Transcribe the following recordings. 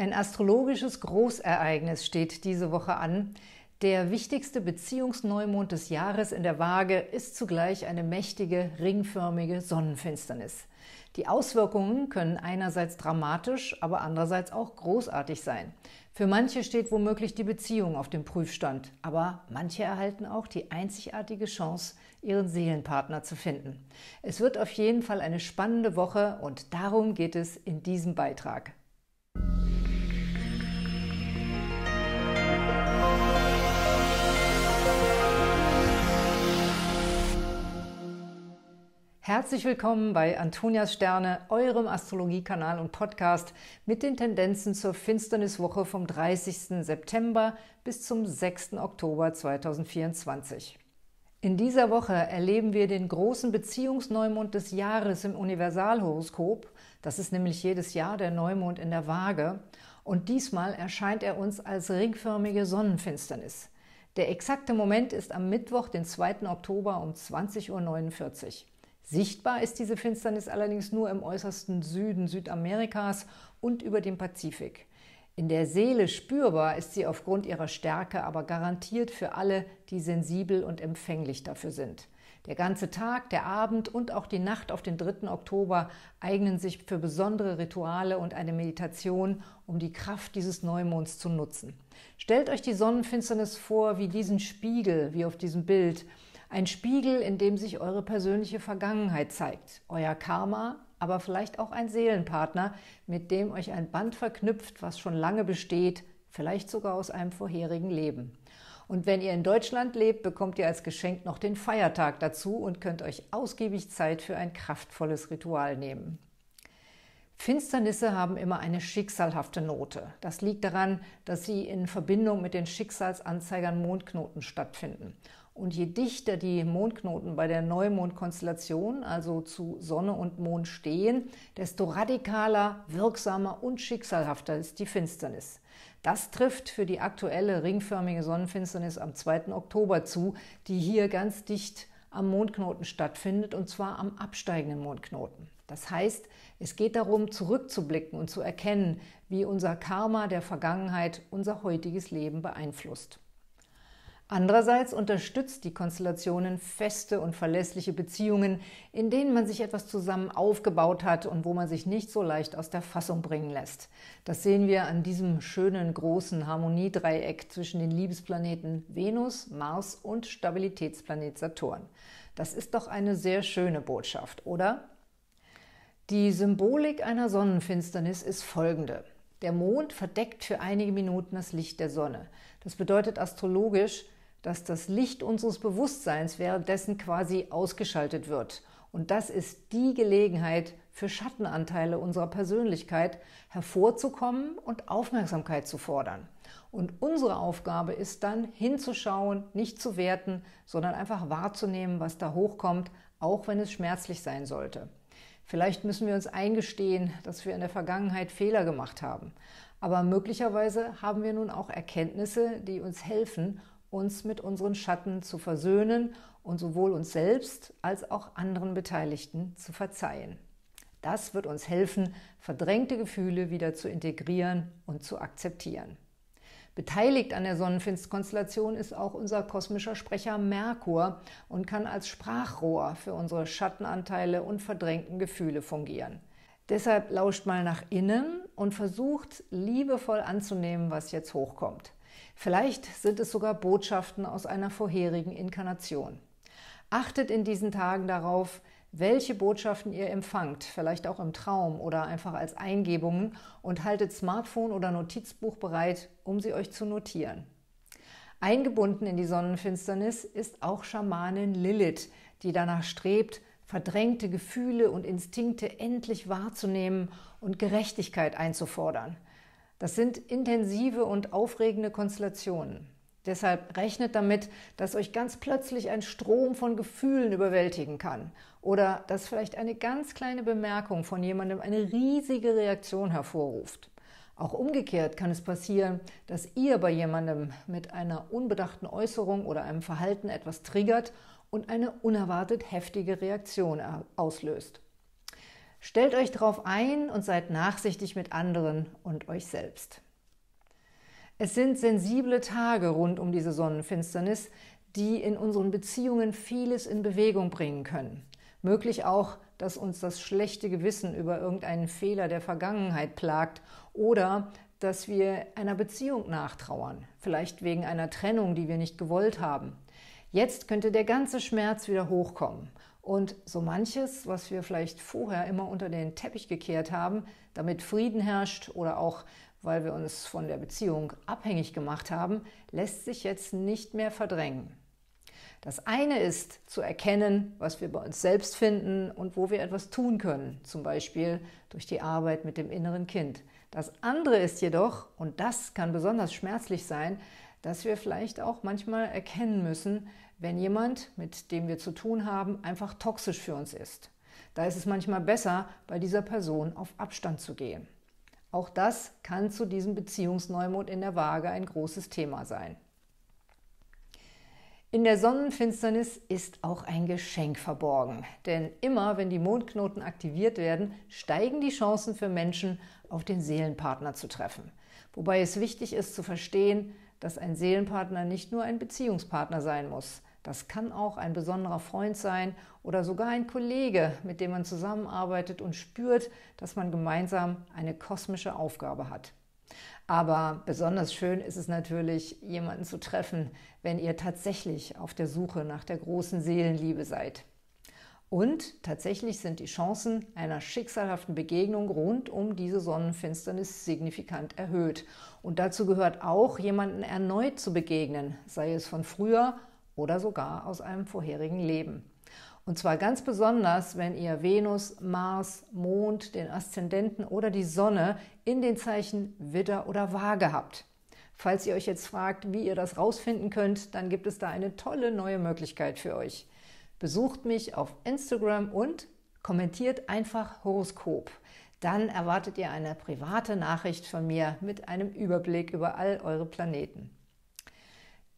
Ein astrologisches Großereignis steht diese Woche an. Der wichtigste Beziehungsneumond des Jahres in der Waage ist zugleich eine mächtige, ringförmige Sonnenfinsternis. Die Auswirkungen können einerseits dramatisch, aber andererseits auch großartig sein. Für manche steht womöglich die Beziehung auf dem Prüfstand, aber manche erhalten auch die einzigartige Chance, ihren Seelenpartner zu finden. Es wird auf jeden Fall eine spannende Woche und darum geht es in diesem Beitrag. Herzlich willkommen bei Antonias Sterne, eurem Astrologiekanal und Podcast mit den Tendenzen zur Finsterniswoche vom 30. September bis zum 6. Oktober 2024. In dieser Woche erleben wir den großen Beziehungsneumond des Jahres im Universalhoroskop. Das ist nämlich jedes Jahr der Neumond in der Waage. Und diesmal erscheint er uns als ringförmige Sonnenfinsternis. Der exakte Moment ist am Mittwoch, den 2. Oktober um 20.49 Uhr. Sichtbar ist diese Finsternis allerdings nur im äußersten Süden Südamerikas und über dem Pazifik. In der Seele spürbar ist sie aufgrund ihrer Stärke aber garantiert für alle, die sensibel und empfänglich dafür sind. Der ganze Tag, der Abend und auch die Nacht auf den 3. Oktober eignen sich für besondere Rituale und eine Meditation, um die Kraft dieses Neumonds zu nutzen. Stellt euch die Sonnenfinsternis vor wie diesen Spiegel, wie auf diesem Bild, ein Spiegel, in dem sich eure persönliche Vergangenheit zeigt, euer Karma, aber vielleicht auch ein Seelenpartner, mit dem euch ein Band verknüpft, was schon lange besteht, vielleicht sogar aus einem vorherigen Leben. Und wenn ihr in Deutschland lebt, bekommt ihr als Geschenk noch den Feiertag dazu und könnt euch ausgiebig Zeit für ein kraftvolles Ritual nehmen. Finsternisse haben immer eine schicksalhafte Note. Das liegt daran, dass sie in Verbindung mit den Schicksalsanzeigern Mondknoten stattfinden. Und je dichter die Mondknoten bei der Neumondkonstellation, also zu Sonne und Mond stehen, desto radikaler, wirksamer und schicksalhafter ist die Finsternis. Das trifft für die aktuelle ringförmige Sonnenfinsternis am 2. Oktober zu, die hier ganz dicht am Mondknoten stattfindet, und zwar am absteigenden Mondknoten. Das heißt, es geht darum, zurückzublicken und zu erkennen, wie unser Karma der Vergangenheit unser heutiges Leben beeinflusst. Andererseits unterstützt die Konstellationen feste und verlässliche Beziehungen, in denen man sich etwas zusammen aufgebaut hat und wo man sich nicht so leicht aus der Fassung bringen lässt. Das sehen wir an diesem schönen großen Harmoniedreieck zwischen den Liebesplaneten Venus, Mars und Stabilitätsplanet Saturn. Das ist doch eine sehr schöne Botschaft, oder? Die Symbolik einer Sonnenfinsternis ist folgende. Der Mond verdeckt für einige Minuten das Licht der Sonne. Das bedeutet astrologisch, dass das Licht unseres Bewusstseins währenddessen quasi ausgeschaltet wird. Und das ist die Gelegenheit für Schattenanteile unserer Persönlichkeit hervorzukommen und Aufmerksamkeit zu fordern. Und unsere Aufgabe ist dann hinzuschauen, nicht zu werten, sondern einfach wahrzunehmen, was da hochkommt, auch wenn es schmerzlich sein sollte. Vielleicht müssen wir uns eingestehen, dass wir in der Vergangenheit Fehler gemacht haben. Aber möglicherweise haben wir nun auch Erkenntnisse, die uns helfen, uns mit unseren Schatten zu versöhnen und sowohl uns selbst als auch anderen Beteiligten zu verzeihen. Das wird uns helfen, verdrängte Gefühle wieder zu integrieren und zu akzeptieren. Beteiligt an der Sonnenfinstkonstellation ist auch unser kosmischer Sprecher Merkur und kann als Sprachrohr für unsere Schattenanteile und verdrängten Gefühle fungieren. Deshalb lauscht mal nach innen und versucht liebevoll anzunehmen, was jetzt hochkommt. Vielleicht sind es sogar Botschaften aus einer vorherigen Inkarnation. Achtet in diesen Tagen darauf, welche Botschaften ihr empfangt, vielleicht auch im Traum oder einfach als Eingebungen und haltet Smartphone oder Notizbuch bereit, um sie euch zu notieren. Eingebunden in die Sonnenfinsternis ist auch Schamanin Lilith, die danach strebt, verdrängte Gefühle und Instinkte endlich wahrzunehmen und Gerechtigkeit einzufordern. Das sind intensive und aufregende Konstellationen. Deshalb rechnet damit, dass euch ganz plötzlich ein Strom von Gefühlen überwältigen kann oder dass vielleicht eine ganz kleine Bemerkung von jemandem eine riesige Reaktion hervorruft. Auch umgekehrt kann es passieren, dass ihr bei jemandem mit einer unbedachten Äußerung oder einem Verhalten etwas triggert und eine unerwartet heftige Reaktion auslöst. Stellt euch darauf ein und seid nachsichtig mit anderen und euch selbst. Es sind sensible Tage rund um diese Sonnenfinsternis, die in unseren Beziehungen vieles in Bewegung bringen können. Möglich auch, dass uns das schlechte Gewissen über irgendeinen Fehler der Vergangenheit plagt oder dass wir einer Beziehung nachtrauern, vielleicht wegen einer Trennung, die wir nicht gewollt haben. Jetzt könnte der ganze Schmerz wieder hochkommen und so manches, was wir vielleicht vorher immer unter den Teppich gekehrt haben, damit Frieden herrscht oder auch weil wir uns von der Beziehung abhängig gemacht haben, lässt sich jetzt nicht mehr verdrängen. Das eine ist zu erkennen, was wir bei uns selbst finden und wo wir etwas tun können, zum Beispiel durch die Arbeit mit dem inneren Kind. Das andere ist jedoch, und das kann besonders schmerzlich sein, dass wir vielleicht auch manchmal erkennen müssen, wenn jemand, mit dem wir zu tun haben, einfach toxisch für uns ist. Da ist es manchmal besser, bei dieser Person auf Abstand zu gehen. Auch das kann zu diesem Beziehungsneumond in der Waage ein großes Thema sein. In der Sonnenfinsternis ist auch ein Geschenk verborgen, denn immer wenn die Mondknoten aktiviert werden, steigen die Chancen für Menschen, auf den Seelenpartner zu treffen. Wobei es wichtig ist zu verstehen, dass ein Seelenpartner nicht nur ein Beziehungspartner sein muss. Das kann auch ein besonderer Freund sein oder sogar ein Kollege, mit dem man zusammenarbeitet und spürt, dass man gemeinsam eine kosmische Aufgabe hat. Aber besonders schön ist es natürlich, jemanden zu treffen, wenn ihr tatsächlich auf der Suche nach der großen Seelenliebe seid. Und tatsächlich sind die Chancen einer schicksalhaften Begegnung rund um diese Sonnenfinsternis signifikant erhöht. Und dazu gehört auch, jemanden erneut zu begegnen, sei es von früher oder sogar aus einem vorherigen Leben. Und zwar ganz besonders, wenn ihr Venus, Mars, Mond, den Aszendenten oder die Sonne in den Zeichen Widder oder Waage habt. Falls ihr euch jetzt fragt, wie ihr das rausfinden könnt, dann gibt es da eine tolle neue Möglichkeit für euch. Besucht mich auf Instagram und kommentiert einfach Horoskop. Dann erwartet ihr eine private Nachricht von mir mit einem Überblick über all eure Planeten.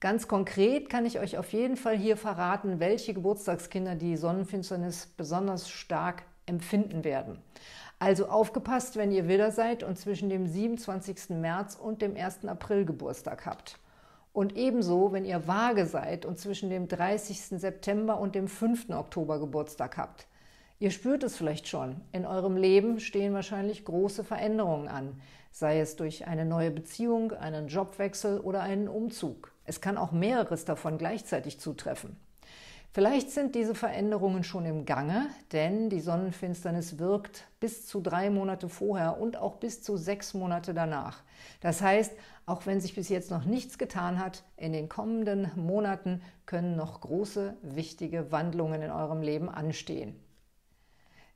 Ganz konkret kann ich euch auf jeden Fall hier verraten, welche Geburtstagskinder die Sonnenfinsternis besonders stark empfinden werden. Also aufgepasst, wenn ihr Widder seid und zwischen dem 27. März und dem 1. April Geburtstag habt. Und ebenso, wenn ihr Waage seid und zwischen dem 30. September und dem 5. Oktober Geburtstag habt. Ihr spürt es vielleicht schon, in eurem Leben stehen wahrscheinlich große Veränderungen an, sei es durch eine neue Beziehung, einen Jobwechsel oder einen Umzug. Es kann auch mehreres davon gleichzeitig zutreffen. Vielleicht sind diese Veränderungen schon im Gange, denn die Sonnenfinsternis wirkt bis zu drei Monate vorher und auch bis zu sechs Monate danach. Das heißt, auch wenn sich bis jetzt noch nichts getan hat, in den kommenden Monaten können noch große, wichtige Wandlungen in eurem Leben anstehen.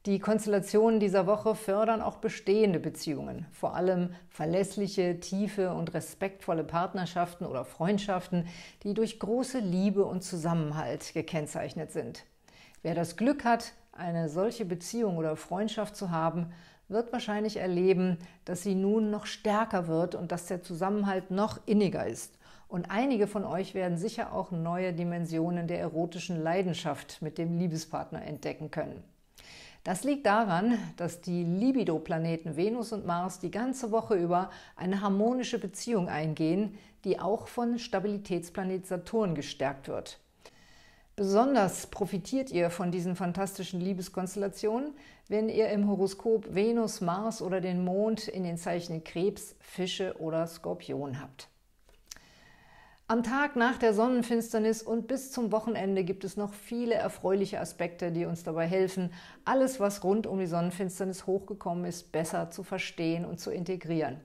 Die Konstellationen dieser Woche fördern auch bestehende Beziehungen, vor allem verlässliche, tiefe und respektvolle Partnerschaften oder Freundschaften, die durch große Liebe und Zusammenhalt gekennzeichnet sind. Wer das Glück hat, eine solche Beziehung oder Freundschaft zu haben, wird wahrscheinlich erleben, dass sie nun noch stärker wird und dass der Zusammenhalt noch inniger ist. Und einige von euch werden sicher auch neue Dimensionen der erotischen Leidenschaft mit dem Liebespartner entdecken können. Das liegt daran, dass die Libido-Planeten Venus und Mars die ganze Woche über eine harmonische Beziehung eingehen, die auch von Stabilitätsplanet Saturn gestärkt wird. Besonders profitiert ihr von diesen fantastischen Liebeskonstellationen, wenn ihr im Horoskop Venus, Mars oder den Mond in den Zeichen Krebs, Fische oder Skorpion habt. Am Tag nach der Sonnenfinsternis und bis zum Wochenende gibt es noch viele erfreuliche Aspekte, die uns dabei helfen, alles, was rund um die Sonnenfinsternis hochgekommen ist, besser zu verstehen und zu integrieren.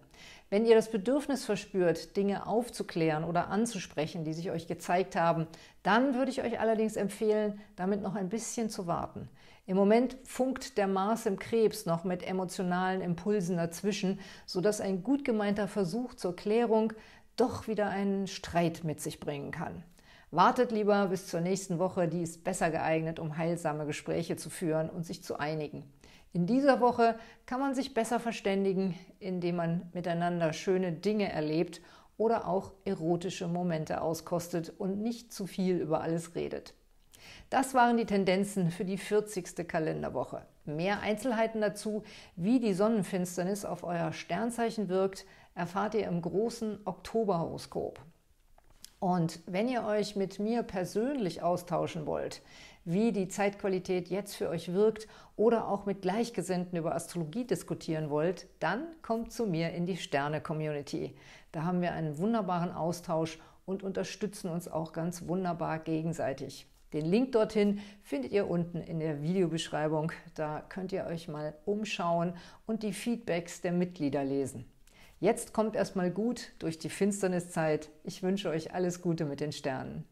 Wenn ihr das Bedürfnis verspürt, Dinge aufzuklären oder anzusprechen, die sich euch gezeigt haben, dann würde ich euch allerdings empfehlen, damit noch ein bisschen zu warten. Im Moment funkt der Mars im Krebs noch mit emotionalen Impulsen dazwischen, sodass ein gut gemeinter Versuch zur Klärung doch wieder einen Streit mit sich bringen kann. Wartet lieber bis zur nächsten Woche, die ist besser geeignet, um heilsame Gespräche zu führen und sich zu einigen. In dieser Woche kann man sich besser verständigen, indem man miteinander schöne Dinge erlebt oder auch erotische Momente auskostet und nicht zu viel über alles redet. Das waren die Tendenzen für die 40. Kalenderwoche. Mehr Einzelheiten dazu, wie die Sonnenfinsternis auf euer Sternzeichen wirkt, erfahrt ihr im großen Oktoberhoroskop. Und wenn ihr euch mit mir persönlich austauschen wollt, wie die Zeitqualität jetzt für euch wirkt oder auch mit Gleichgesinnten über Astrologie diskutieren wollt, dann kommt zu mir in die Sterne-Community. Da haben wir einen wunderbaren Austausch und unterstützen uns auch ganz wunderbar gegenseitig. Den Link dorthin findet ihr unten in der Videobeschreibung. Da könnt ihr euch mal umschauen und die Feedbacks der Mitglieder lesen. Jetzt kommt erstmal gut durch die Finsterniszeit. Ich wünsche euch alles Gute mit den Sternen.